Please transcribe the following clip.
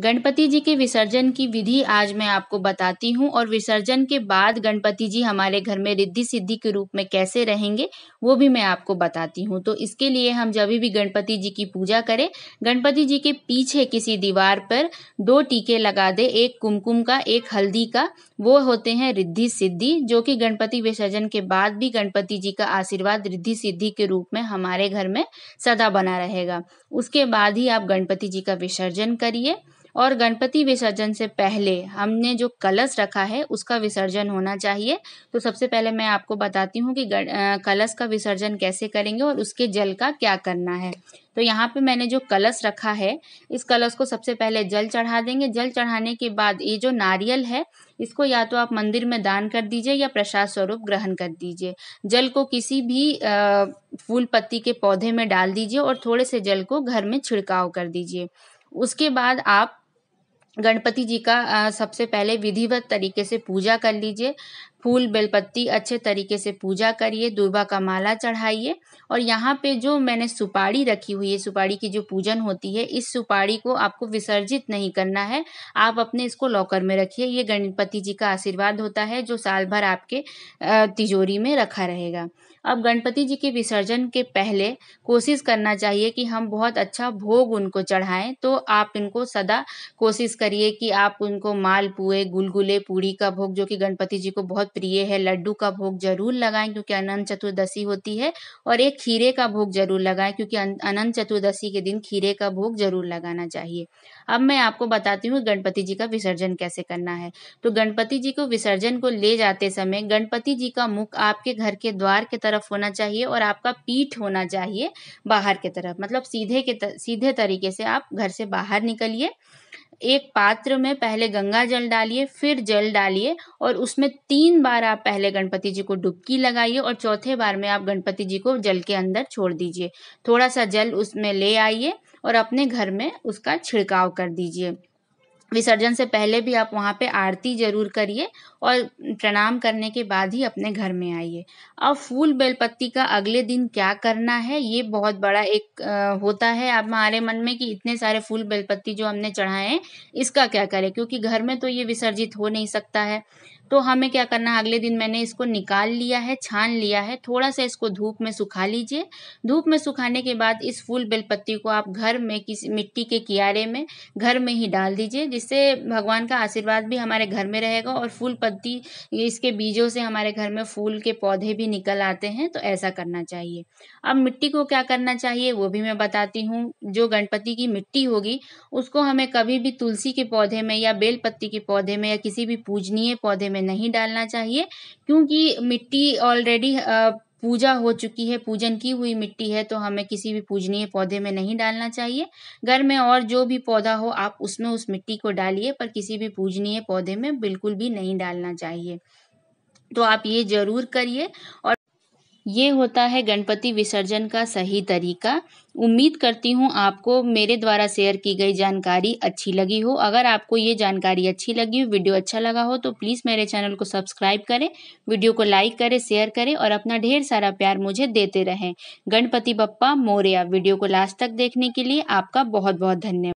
गणपति जी के विसर्जन की विधि आज मैं आपको बताती हूँ और विसर्जन के बाद गणपति जी हमारे घर में रिद्धि सिद्धि के रूप में कैसे रहेंगे वो भी मैं आपको बताती हूँ तो इसके लिए हम जब भी गणपति जी की पूजा करें गणपति जी के पीछे किसी दीवार पर दो टीके लगा दे एक कुमकुम का एक हल्दी का वो होते हैं रिद्धि सिद्धि जो कि गणपति विसर्जन के बाद भी गणपति जी का आशीर्वाद रिद्धि सिद्धि के रूप में हमारे घर में सदा बना रहेगा उसके बाद ही आप गणपति जी का विसर्जन करिए और गणपति विसर्जन से पहले हमने जो कलश रखा है उसका विसर्जन होना चाहिए तो सबसे पहले मैं आपको बताती हूँ कि कलश का विसर्जन कैसे करेंगे और उसके जल का क्या करना है तो यहाँ पे मैंने जो कलश रखा है इस कलश को सबसे पहले जल चढ़ा देंगे जल चढ़ाने के बाद ये जो नारियल है इसको या तो आप मंदिर में दान कर दीजिए या प्रसाद स्वरूप ग्रहण कर दीजिए जल को किसी भी फूल पत्ती के पौधे में डाल दीजिए और थोड़े से जल को घर में छिड़काव कर दीजिए उसके बाद आप गणपति जी का सबसे पहले विधिवत तरीके से पूजा कर लीजिए फूल बेलपत्ती अच्छे तरीके से पूजा करिए दुर्गा का माला चढ़ाइए और यहाँ पे जो मैंने सुपारी रखी हुई है सुपारी की जो पूजन होती है इस सुपारी को आपको विसर्जित नहीं करना है आप अपने इसको लॉकर में रखिए ये गणपति जी का आशीर्वाद होता है जो साल भर आपके तिजोरी में रखा रहेगा अब गणपति जी के विसर्जन के पहले कोशिश करना चाहिए कि हम बहुत अच्छा भोग उनको चढ़ाएं तो आप इनको सदा कोशिश करिए कि आप उनको मालपुए गुलगुले पूड़ी का भोग जो कि गणपति जी को बहुत प्रिय है लड्डू का भोग जरूर लगाएं क्योंकि अनंत चतुर्दशी होती है और एक खीरे का भोग जरूर लगाएं क्योंकि अनंत चतुर्दशी के दिन खीरे का भोग जरूर लगाना चाहिए अब मैं आपको बताती हूँ गणपति जी का विसर्जन कैसे करना है तो गणपति जी को विसर्जन को ले जाते समय गणपति जी का मुख आपके घर के द्वार के तरफ होना चाहिए और आपका पीठ होना चाहिए बाहर के तरफ मतलब सीधे के सीधे तरीके से आप घर से बाहर निकलिए एक पात्र में पहले गंगा जल डालिए फिर जल डालिए और उसमें तीन बार आप पहले गणपति जी को डुबकी लगाइए और चौथे बार में आप गणपति जी को जल के अंदर छोड़ दीजिए थोड़ा सा जल उसमें ले आइए और अपने घर में उसका छिड़काव कर दीजिए विसर्जन से पहले भी आप वहाँ पे आरती जरूर करिए और प्रणाम करने के बाद ही अपने घर में आइए अब फूल बेलपत्ती का अगले दिन क्या करना है ये बहुत बड़ा एक होता है आप हमारे मन में कि इतने सारे फूल बेलपत्ती जो हमने चढ़ाए हैं इसका क्या करें क्योंकि घर में तो ये विसर्जित हो नहीं सकता है तो हमें क्या करना है अगले दिन मैंने इसको निकाल लिया है छान लिया है थोड़ा सा इसको धूप में सुखा लीजिए धूप में सुखाने के बाद इस फूल बेलपत्ती को आप घर में किसी मिट्टी के कियारे में घर में ही डाल दीजिए जिससे भगवान का आशीर्वाद भी हमारे घर में रहेगा और फूल पत्ती इसके बीजों से हमारे घर में फूल के पौधे भी निकल आते हैं तो ऐसा करना चाहिए अब मिट्टी को क्या करना चाहिए वो भी मैं बताती हूँ जो गणपति की मिट्टी होगी उसको हमें कभी भी तुलसी के पौधे में या बेलपत्ती के पौधे में या किसी भी पूजनीय पौधे में नहीं डालना चाहिए क्योंकि मिट्टी ऑलरेडी पूजा हो चुकी है पूजन की हुई मिट्टी है तो हमें किसी भी पूजनीय पौधे में नहीं डालना चाहिए घर में और जो भी पौधा हो आप उसमें उस मिट्टी को डालिए पर किसी भी पूजनीय पौधे में बिल्कुल भी नहीं डालना चाहिए तो आप ये जरूर करिए और ये होता है गणपति विसर्जन का सही तरीका उम्मीद करती हूँ आपको मेरे द्वारा शेयर की गई जानकारी अच्छी लगी हो अगर आपको ये जानकारी अच्छी लगी हो वीडियो अच्छा लगा हो तो प्लीज़ मेरे चैनल को सब्सक्राइब करें वीडियो को लाइक करें शेयर करें और अपना ढेर सारा प्यार मुझे देते रहें गणपति बप्पा मोरिया वीडियो को लास्ट तक देखने के लिए आपका बहुत बहुत धन्यवाद